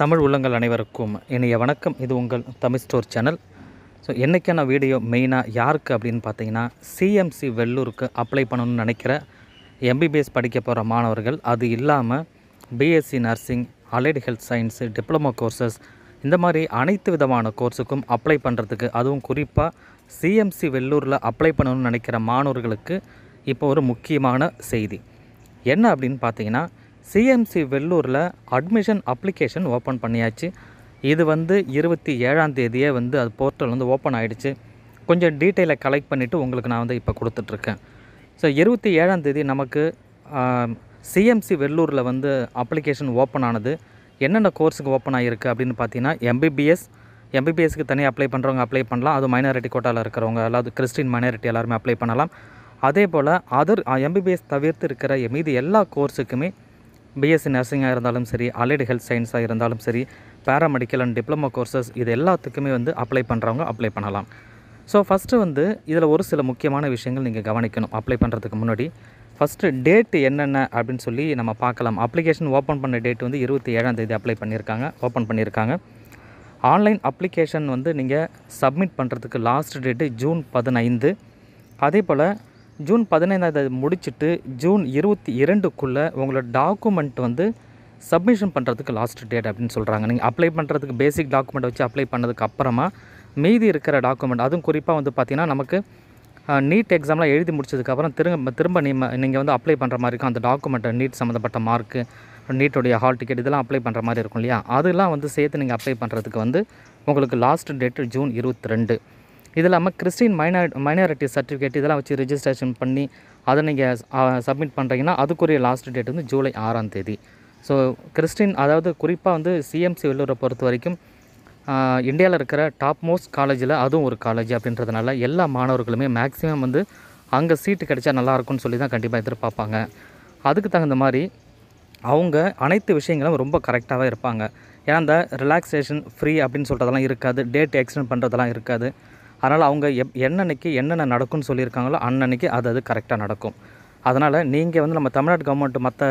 தமிழ் உள்ளங்கள் அனைவருக்கும் இனிய வணக்கம் இது உங்கள் தமிழ் ஸ்டோர் சேனல் ஸோ என்றைக்கான வீடியோ மெயினாக யாருக்கு அப்படின்னு பார்த்தீங்கன்னா சிஎம்சி வெள்ளூருக்கு அப்ளை பண்ணணும்னு நினைக்கிற எம்பிபிஎஸ் படிக்க போகிற மாணவர்கள் அது இல்லாமல் BSc nursing allied health science diploma courses இந்த மாதிரி அனைத்து விதமான கோர்ஸுக்கும் அப்ளை பண்ணுறதுக்கு அதுவும் குறிப்பாக சிஎம்சி வெள்ளூரில் அப்ளை பண்ணணும்னு நினைக்கிற மாணவர்களுக்கு இப்போ ஒரு முக்கியமான செய்தி என்ன அப்படின்னு பார்த்தீங்கன்னா சிஎம்சி வெள்ளூரில் அட்மிஷன் அப்ளிகேஷன் ஓப்பன் பண்ணியாச்சு இது வந்து இருபத்தி ஏழாம் தேதியே வந்து அது போர்ட்டல் வந்து ஓப்பன் ஆகிடுச்சு கொஞ்சம் டீட்டெயிலை கலெக்ட் பண்ணிவிட்டு உங்களுக்கு நான் வந்து இப்போ கொடுத்துட்ருக்கேன் ஸோ இருபத்தி ஏழாம் தேதி நமக்கு சிஎம்சி வெள்ளூரில் வந்து அப்ளிகேஷன் ஓப்பன் ஆனது என்னென்ன கோர்ஸுக்கு ஓப்பன் ஆகிருக்கு அப்படின்னு பார்த்தீங்கன்னா எம்பிபிஎஸ் எம்பிபிஎஸ்க்கு தனியாக அப்ளை பண்ணுறவங்க அப்ளை பண்ணலாம் அது மைனாரிட்டி கோட்டாவில் இருக்கிறவங்க அதாவது கிறிஸ்டின் மைனாரிட்டி எல்லாருமே அப்ளை பண்ணலாம் அதே போல் அதர் எம்பிபிஎஸ் தவிர்த்து இருக்கிற மீதி எல்லா கோர்ஸுக்குமே பிஎஸ்சி நர்சிங்காக இருந்தாலும் சரி அலைடு ஹெல்த் சயின்ஸாக இருந்தாலும் சரி பேராமெடிக்கல் அண்ட் டிப்ளமோ கோர்சஸ் இது எல்லாத்துக்குமே வந்து அப்ளை பண்ணுறவங்க அப்ளை பண்ணலாம் ஸோ ஃபஸ்ட்டு வந்து இதில் ஒரு சில முக்கியமான விஷயங்கள் நீங்கள் கவனிக்கணும் அப்ளை பண்ணுறதுக்கு முன்னாடி ஃபஸ்ட்டு டேட்டு என்னென்ன அப்படின்னு சொல்லி நம்ம பார்க்கலாம் அப்ளிகேஷன் ஓப்பன் பண்ண டேட் வந்து இருபத்தி ஏழாம் தேதி அப்ளை பண்ணியிருக்காங்க ஓப்பன் பண்ணியிருக்காங்க ஆன்லைன் அப்ளிகேஷன் வந்து நீங்கள் சப்மிட் பண்ணுறதுக்கு லாஸ்ட் டேட்டு ஜூன் பதினைந்து அதே போல் ஜூன் பதினைந்தாவது முடிச்சுட்டு ஜூன் இருபத்தி இரண்டுக்குள்ளே உங்களோட டாக்குமெண்ட் வந்து சப்மிஷன் பண்ணுறதுக்கு லாஸ்ட் டேட் அப்படின்னு சொல்கிறாங்க நீங்கள் அப்ளை பண்ணுறதுக்கு பேசிக் டாக்குமெண்ட் வச்சு அப்ளை பண்ணதுக்கு அப்புறமா மீதி இருக்கிற டாக்குமெண்ட் அதுவும் குறிப்பாக வந்து பார்த்திங்கன்னா நமக்கு நீட் எக்ஸாம்லாம் எழுதி முடிச்சதுக்கப்புறம் திரும்ப திரும்ப நீ நீங்கள் வந்து அப்ளை பண்ணுற மாதிரி இருக்கும் அந்த டாக்குமெண்ட்டை நீட் சம்மந்தப்பட்ட மார்க்கு நீட்டுடைய ஹால் டிக்கெட் இதெல்லாம் அப்ளை பண்ணுற மாதிரி இருக்கும் இல்லையா அதெல்லாம் வந்து சேர்த்து நீங்கள் அப்ளை பண்ணுறதுக்கு வந்து உங்களுக்கு லாஸ்ட் டேட்டு ஜூன் இருபத்தி ரெண்டு இது இல்லாமல் கிறிஸ்டின் மைனார் மைனாரிட்டி சர்டிஃபிகேட் இதெல்லாம் வச்சு ரிஜிஸ்ட்ரேஷன் பண்ணி அதை நீங்கள் சப்மிட் பண்ணுறீங்கன்னா அதுக்குரிய லாஸ்ட் டேட் வந்து ஜூலை ஆறாம் தேதி ஸோ கிறிஸ்டின் அதாவது குறிப்பாக வந்து சிஎம்சி உள்ளூரை பொறுத்த வரைக்கும் இந்தியாவில் இருக்கிற டாப் மோஸ்ட் காலேஜில் அதுவும் ஒரு காலேஜ் அப்படின்றதுனால எல்லா மாணவர்களுமே மேக்ஸிமம் வந்து அங்கே சீட்டு கிடைச்சா நல்லாயிருக்கும்னு சொல்லி தான் கண்டிப்பாக எதிர்பார்ப்பாங்க அதுக்கு தகுந்த மாதிரி அவங்க அனைத்து விஷயங்களும் ரொம்ப கரெக்டாகவே இருப்பாங்க ஏன்னா அந்த ரிலாக்ஸேஷன் ஃப்ரீ அப்படின்னு சொல்கிறதெல்லாம் இருக்காது டேட் எக்ஸ்டெண்ட் பண்ணுறதெல்லாம் இருக்காது அதனால் அவங்க எப் என்னன்னைக்கு என்னென்ன நடக்கும்னு சொல்லியிருக்காங்களோ அன்னன்னைக்கு அது அது கரெக்டாக நடக்கும் அதனால் நீங்கள் வந்து நம்ம தமிழ்நாடு கவர்மெண்ட் மற்ற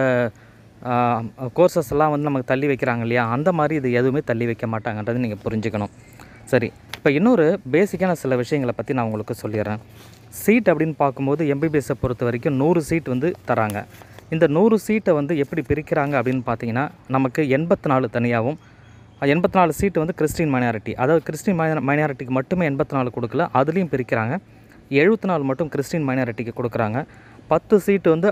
கோர்சஸ் எல்லாம் வந்து நமக்கு தள்ளி வைக்கிறாங்க இல்லையா அந்த மாதிரி இது எதுவுமே தள்ளி வைக்க மாட்டாங்கன்றது நீங்கள் புரிஞ்சுக்கணும் சரி இப்போ இன்னொரு பேசிக்கான சில விஷயங்களை பற்றி நான் உங்களுக்கு சொல்லிடுறேன் சீட் அப்படின்னு பார்க்கும்போது எம்பிபிஎஸ்ஸை பொறுத்த வரைக்கும் நூறு சீட் வந்து தராங்க இந்த நூறு சீட்டை வந்து எப்படி பிரிக்கிறாங்க அப்படின்னு பார்த்தீங்கன்னா நமக்கு எண்பத்தி நாலு தனியாகவும் எண்பத்தி நாலு சீட்டு வந்து கிறிஸ்டின் மைனாரிட்டி அதாவது கிறிஸ்டின் மைனாரிட்டிக்கு மட்டுமே எண்பத்தி நாலு கொடுக்கல அதுலேயும் பிரிக்கிறாங்க எழுபத்தி நாலு மட்டும் கிறிஸ்டின் மைனாரிட்டிக்கு கொடுக்குறாங்க பத்து சீட்டு வந்து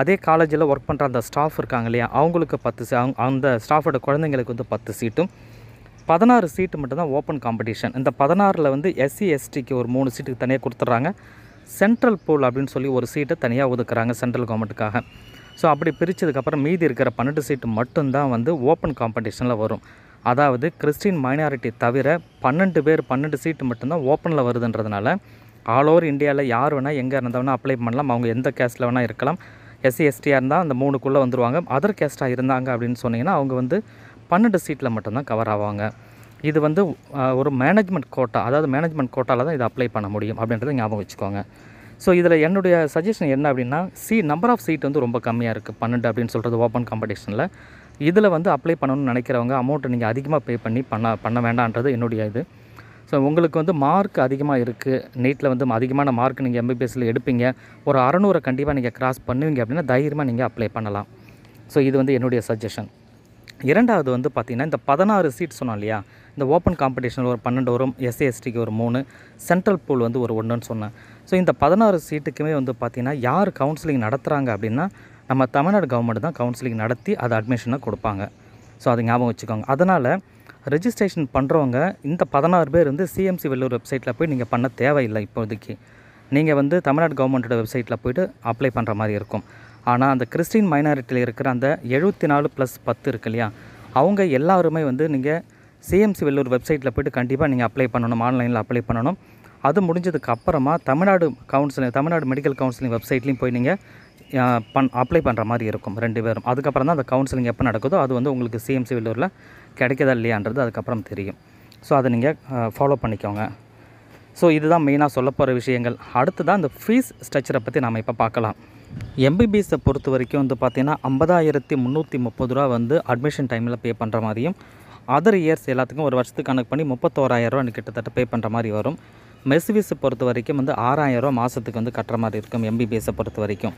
அதே காலேஜில் ஒர்க் பண்ணுற அந்த ஸ்டாஃப் இருக்காங்க இல்லையா அவங்களுக்கு பத்து அவங்க அந்த ஸ்டாஃபோட குழந்தைங்களுக்கு வந்து பத்து சீட்டும் பதினாறு சீட்டு மட்டும்தான் ஓப்பன் காம்படிஷன் இந்த பதினாறில் வந்து எஸ்சி எஸ்டிக்கு ஒரு மூணு சீட்டுக்கு தனியாக கொடுத்துட்றாங்க சென்ட்ரல் பூல் அப்படின்னு சொல்லி ஒரு சீட்டை தனியாக ஒதுக்குறாங்க சென்ட்ரல் கவர்மெண்ட்டுக்காக ஸோ அப்படி பிரித்ததுக்கப்புறம் மீதி இருக்கிற பன்னெண்டு சீட்டு மட்டும்தான் வந்து ஓப்பன் காம்படிஷனில் வரும் அதாவது கிறிஸ்டின் மைனாரிட்டி தவிர பன்னெண்டு பேர் பன்னெண்டு சீட்டு மட்டும்தான் ஓப்பனில் வருதுன்றதுனால ஆல் ஓவர் இந்தியாவில் யார் வேணால் எங்கே இருந்தால் வேணால் அப்ளை பண்ணலாம் அவங்க எந்த கேஸ்டில் வேணால் இருக்கலாம் எஸ்சி எஸ்டியாக இருந்தால் அந்த மூணுக்குள்ளே வந்துருவாங்க அதர் கேஸ்ட்டாக இருந்தாங்க அப்படின்னு சொன்னிங்கன்னா அவங்க வந்து பன்னெண்டு சீட்டில் மட்டும்தான் கவர் ஆவாங்க இது வந்து ஒரு மேனேஜ்மெண்ட் கோட்டா அதாவது மேனேஜ்மெண்ட் கோட்டாவில் தான் இதை அப்ளை பண்ண முடியும் அப்படின்றத ஞாபகம் வச்சுக்கோங்க ஸோ இதில் என்னுடைய சஜஷன் என்ன அப்படின்னா சீ நம்பர் ஆஃப் சீட் வந்து ரொம்ப கம்மியாக இருக்குது பன்னெண்டு அப்படின்னு சொல்கிறது ஓப்பன் காம்படிஷனில் இதில் வந்து அப்ளை பண்ணணும்னு நினைக்கிறவங்க அமௌண்ட்டை நீங்கள் அதிகமாக பே பண்ணி பண்ண பண்ண வேண்டான்றது என்னுடைய இது ஸோ உங்களுக்கு வந்து மார்க் அதிகமாக இருக்குது நீட்டில் வந்து அதிகமான மார்க் நீங்கள் எம்பிபிஎஸ்சில் எடுப்பீங்க ஒரு அறநூறை கண்டிப்பாக நீங்கள் கிராஸ் பண்ணுவீங்க அப்படின்னா தைரியமாக நீங்கள் அப்ளை பண்ணலாம் ஸோ இது வந்து என்னுடைய சஜஷன் இரண்டாவது வந்து பார்த்திங்கன்னா இந்த பதினாறு சீட் சொன்னோம் இல்லையா இந்த ஓப்பன் காம்படிஷனில் ஒரு பன்னெண்டு வரும் எஸ்சிஎஸ்டிக்கு ஒரு மூணு சென்ட்ரல் பூல் வந்து ஒரு ஒன்றுன்னு சொன்னேன் ஸோ இந்த பதினாறு சீட்டுக்குமே வந்து பார்த்திங்கன்னா யார் கவுன்சிலிங் நடத்துகிறாங்க அப்படின்னா நம்ம தமிழ்நாடு கவர்மெண்ட் தான் கவுன்சிலிங் நடத்தி அதை அட்மிஷனை கொடுப்பாங்க ஸோ அது ஞாபகம் வச்சுக்கோங்க அதனால் ரெஜிஸ்ட்ரேஷன் பண்ணுறவங்க இந்த பதினாறு பேர் வந்து சிஎம்சி வெள்ளூர் வெப்சைட்டில் போய் நீங்கள் பண்ண தேவையில்லை இப்போதைக்கு நீங்கள் வந்து தமிழ்நாடு கவர்மெண்ட்டோட வெப்சைட்டில் போய்ட்டு அப்ளை பண்ணுற மாதிரி இருக்கும் ஆனால் அந்த கிறிஸ்டின் மைனாரிட்டியில் இருக்கிற அந்த எழுபத்தி நாலு ப்ளஸ் பத்து இருக்கு இல்லையா அவங்க எல்லாருமே வந்து நீங்கள் சிஎம்சி வெள்ளூர் வெப்சைட்டில் போய்ட்டு கண்டிப்பாக நீங்கள் அப்ளை பண்ணணும் ஆன்லைனில் அப்ளை பண்ணணும் அது முடிஞ்சதுக்கப்புறமா Tamil Nadu counselling Tamil Nadu medical counselling வெப்சைட்லேயும் போய் நீங்கள் பண் அப்ளை பண்ணுற மாதிரி இருக்கும் ரெண்டு பேரும் அதுக்கப்புறம் தான் அந்த கவுன்சிலிங் எப்போ நடக்குதோ அது வந்து உங்களுக்கு சிஎம்சி வெள்ளூரில் கிடைக்கதா இல்லையான்றது அதுக்கப்புறம் தெரியும் ஸோ அதை நீங்கள் ஃபாலோ பண்ணிக்கோங்க ஸோ இதுதான் மெயினாக சொல்ல போகிற விஷயங்கள் அடுத்து தான் இந்த ஃபீஸ் ஸ்ட்ரக்சரை பற்றி நாம் இப்போ பார்க்கலாம் எம்பிபிஎஸை பொறுத்த வரைக்கும் வந்து பார்த்திங்கன்னா ஐம்பதாயிரத்தி முந்நூற்றி முப்பது ரூபா வந்து அட்மிஷன் டைமில் பே பண்ணுற மாதிரியும் அதர் இயர்ஸ் எல்லாத்துக்கும் ஒரு வருஷத்துக்கு கணக்கு பண்ணி முப்பத்தோராயிரரூவா கிட்டத்தட்ட பே பண்ணுற மாதிரி வரும் ஃபீஸை பொறுத்த வரைக்கும் வந்து ரூபா மாதத்துக்கு வந்து கட்டுற மாதிரி இருக்கும் எம்பிபிஎஸை பொறுத்த வரைக்கும்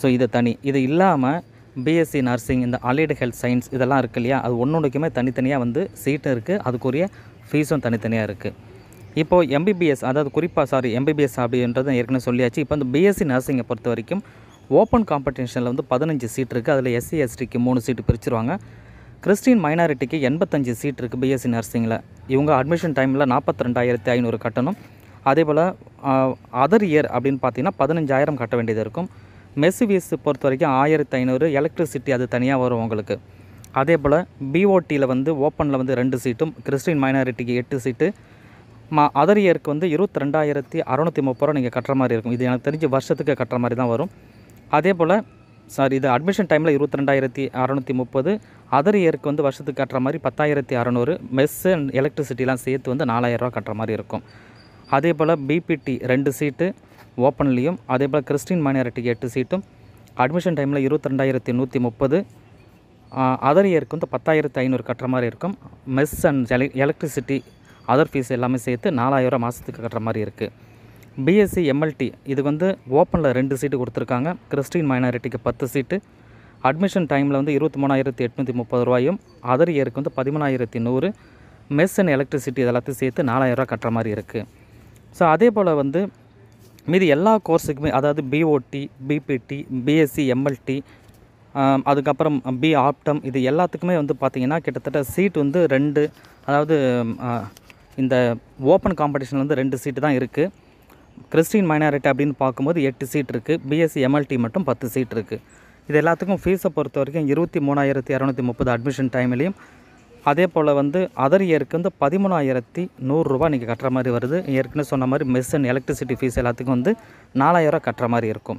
ஸோ இது தனி இது இல்லாமல் பிஎஸ்சி நர்சிங் இந்த அலைடு ஹெல்த் சயின்ஸ் இதெல்லாம் இருக்குது இல்லையா அது ஒன்றுக்குமே தனித்தனியாக வந்து சீட்டு இருக்குது அதுக்குரிய ஃபீஸும் தனித்தனியாக இருக்குது இப்போது எம்பிபிஎஸ் அதாவது குறிப்பாக சாரி எம்பிபிஎஸ் அப்படின்றது ஏற்கனவே சொல்லியாச்சு இப்போ இந்த பிஎஸ்சி நர்சிங்கை பொறுத்த வரைக்கும் ஓப்பன் காம்படிஷனில் வந்து பதினஞ்சு சீட் இருக்குது அதில் எஸ்சி எஸ்டிக்கு மூணு சீட்டு பிரிச்சுருவாங்க கிறிஸ்டின் மைனாரிட்டிக்கு எண்பத்தஞ்சு சீட் இருக்குது பிஎஸ்சி நர்சிங்கில் இவங்க அட்மிஷன் டைமில் நாற்பத்தி ரெண்டாயிரத்தி ஐநூறு கட்டணும் அதே போல் அதர் இயர் அப்படின்னு பார்த்தீங்கன்னா பதினஞ்சாயிரம் கட்ட வேண்டியது இருக்கும் மெர்சிடிஸ் பொறுத்த வரைக்கும் ஆயிரத்து ஐநூறு எலக்ட்ரிசிட்டி அது தனியாக வரும் உங்களுக்கு அதே போல் பிஓடியில் வந்து ஓப்பனில் வந்து ரெண்டு சீட்டும் கிறிஸ்டின் மைனாரிட்டிக்கு எட்டு சீட்டு மா அதர் இயருக்கு வந்து இருபத்தி ரெண்டாயிரத்தி அறநூற்றி முப்பது ரூபா நீங்கள் கட்டுற மாதிரி இருக்கும் இது எனக்கு தெரிஞ்சு வருஷத்துக்கு கட்டுற மாதிரி தான் வரும் அதே போல் சாரி இது அட்மிஷன் டைமில் இருபத்தி ரெண்டாயிரத்தி அறநூற்றி முப்பது அதர் இயருக்கு வந்து வருஷத்துக்கு கட்டுற மாதிரி பத்தாயிரத்தி அறநூறு மெஸ் அண்ட் எலக்ட்ரிசிட்டிலாம் சேர்த்து வந்து நாலாயிரரூவா கட்டுற மாதிரி இருக்கும் அதே போல் பிபிடி ரெண்டு சீட்டு ஓப்பன்லேயும் அதே போல் கிறிஸ்டின் மைனாரிட்டிக்கு எட்டு சீட்டும் அட்மிஷன் டைமில் இருபத்தி ரெண்டாயிரத்தி நூற்றி முப்பது அதர் இயருக்கு வந்து பத்தாயிரத்து ஐநூறு கட்டுற மாதிரி இருக்கும் mess and elec electricity other fees எல்லாமே சேர்த்து நாலாயிரம் மாதத்துக்கு கட்டுற மாதிரி இருக்குது பிஎஸ்சி எம்எல்டி e, இது வந்து ஓப்பனில் ரெண்டு சீட்டு கொடுத்துருக்காங்க கிறிஸ்டின் மைனாரிட்டிக்கு பத்து சீட்டு அட்மிஷன் டைமில் வந்து இருபத்தி மூணாயிரத்தி எட்நூற்றி முப்பது ரூபாயும் அதர் இயருக்கு வந்து பதிமூணாயிரத்தி நூறு மெஸ் அண்ட் எலக்ட்ரிசிட்டி இதெல்லாத்தையும் சேர்த்து நாலாயிரரூவா கட்டுற மாதிரி இருக்குது ஸோ அதே போல் வந்து மீதி எல்லா கோர்ஸுக்குமே அதாவது பிஓடி பிபிடி பிஎஸ்சி எம்எல்டி அதுக்கப்புறம் பி ஆப்டம் இது எல்லாத்துக்குமே வந்து பார்த்திங்கன்னா கிட்டத்தட்ட சீட் வந்து ரெண்டு அதாவது இந்த ஓப்பன் காம்படிஷனில் வந்து ரெண்டு சீட்டு தான் இருக்குது கிறிஸ்டின் மைனாரிட்டி அப்படின்னு பார்க்கும்போது எட்டு சீட் இருக்குது பிஎஸ்சி எம்எல்டி மட்டும் பத்து சீட் இருக்குது இது எல்லாத்துக்கும் ஃபீஸை பொறுத்த வரைக்கும் இருபத்தி மூணாயிரத்தி இரநூத்தி முப்பது அட்மிஷன் டைம்லேயும் அதே போல் வந்து அதர் இயருக்கு வந்து பதிமூணாயிரத்தி நூறுரூவா நீங்கள் கட்டுற மாதிரி வருது ஏற்கனவே சொன்ன மாதிரி மெஷின் எலக்ட்ரிசிட்டி ஃபீஸ் எல்லாத்துக்கும் வந்து நாலாயிரரூவா கட்டுற மாதிரி இருக்கும்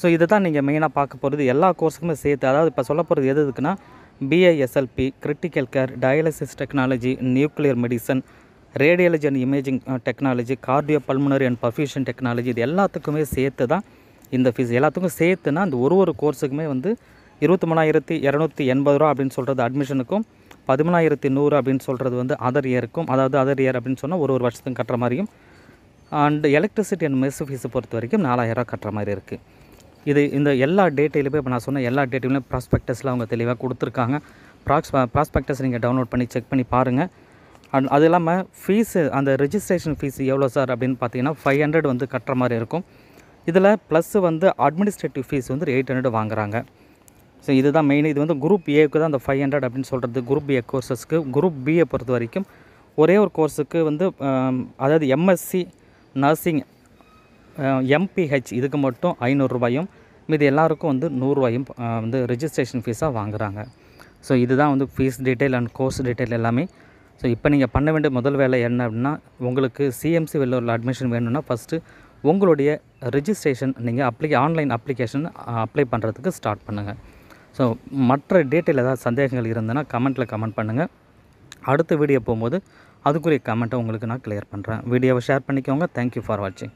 ஸோ இதை தான் நீங்கள் மெயினாக பார்க்க போகிறது எல்லா கோர்ஸுக்குமே சேர்த்து அதாவது இப்போ சொல்ல போகிறது எது எதுக்குன்னா BISLP critical care dialysis technology nuclear medicine radiology and imaging technology cardio pulmonary and perfusion technology இது எல்லாத்துக்குமே சேர்த்து தான் இந்த ஃபீஸ் எல்லாத்துக்கும் சேர்த்துனா அந்த ஒரு ஒரு கோர்ஸுக்குமே வந்து இருபத்தி மூணாயிரத்தி இரநூத்தி எண்பது ரூபா அப்படின்னு சொல்கிறது அட்மிஷனுக்கும் பதிமூணாயிரத்தி நூறு அப்படின்னு சொல்கிறது வந்து அதர் இயருக்கும் அதாவது அதர் இயர் அப்படின்னு சொன்னால் ஒரு ஒரு வருஷத்துக்கு கட்டுற மாதிரியும் அண்ட் எலக்ட்ரிசிட்டி அண்ட் மெஸ் ஃபீஸை பொறுத்த வரைக்கும் நாலாயிரரூவா கட்டுற மாதிரி இருக்குது இது இந்த எல்லா டேட்டையிலுமே இப்போ நான் சொன்ன எல்லா டேட்டையுமே ப்ராஸ்பெக்டஸில் அவங்க தெளிவாக கொடுத்துருக்காங்க ப்ராக்ஸ் ப்ராஸ்பெக்டஸ் நீங்கள் டவுன்லோட் பண்ணி செக் பண்ணி பாருங்கள் அண்ட் அது இல்லாமல் ஃபீஸு அந்த ரிஜிஸ்ட்ரேஷன் ஃபீஸ் எவ்வளோ சார் அப்படின்னு பார்த்தீங்கன்னா ஃபைவ் ஹண்ட்ரட் வந்து கட்டுற மாதிரி இருக்கும் இதில் ப்ளஸ் வந்து அட்மினிஸ்ட்ரேட்டிவ் ஃபீஸ் வந்து எயிட் ஹண்ட்ரட் வாங்குகிறாங்க ஸோ இதுதான் மெயின் இது வந்து குரூப் ஏக்கு தான் அந்த ஃபைவ் ஹண்ட்ரட் அப்படின்னு சொல்கிறது குரூப் ஏ கோர்ஸஸ்க்கு குரூப் பியை பொறுத்த வரைக்கும் ஒரே ஒரு கோர்ஸுக்கு வந்து அதாவது எம்எஸ்சி நர்சிங் எம்பிஹெச் இதுக்கு மட்டும் ஐநூறுரூபாயும் மீது எல்லாருக்கும் வந்து நூறுரூவாயும் வந்து ரிஜிஸ்ட்ரேஷன் ஃபீஸாக வாங்குகிறாங்க ஸோ இதுதான் வந்து fees detail and course detail எல்லாமே ஸோ இப்போ நீங்கள் பண்ண வேண்டிய முதல் வேலை என்ன அப்படின்னா உங்களுக்கு சிஎம்சி வெள்ளூரில் அட்மிஷன் வேணும்னா ஃபஸ்ட்டு உங்களுடைய ரிஜிஸ்ட்ரேஷன் நீங்கள் அப்ளி ஆன்லைன் அப்ளிகேஷன் அப்ளை பண்ணுறதுக்கு ஸ்டார்ட் பண்ணுங்கள் ஸோ மற்ற டீட்டெயில் ஏதாவது சந்தேகங்கள் இருந்ததுன்னா கமெண்ட்டில் கமெண்ட் பண்ணுங்கள் அடுத்த வீடியோ போகும்போது அதுக்குரிய கமெண்ட்டை உங்களுக்கு நான் கிளியர் பண்ணுறேன் வீடியோவை ஷேர் பண்ணிக்கோங்க தேங்க்யூ ஃபார் வாட்சிங்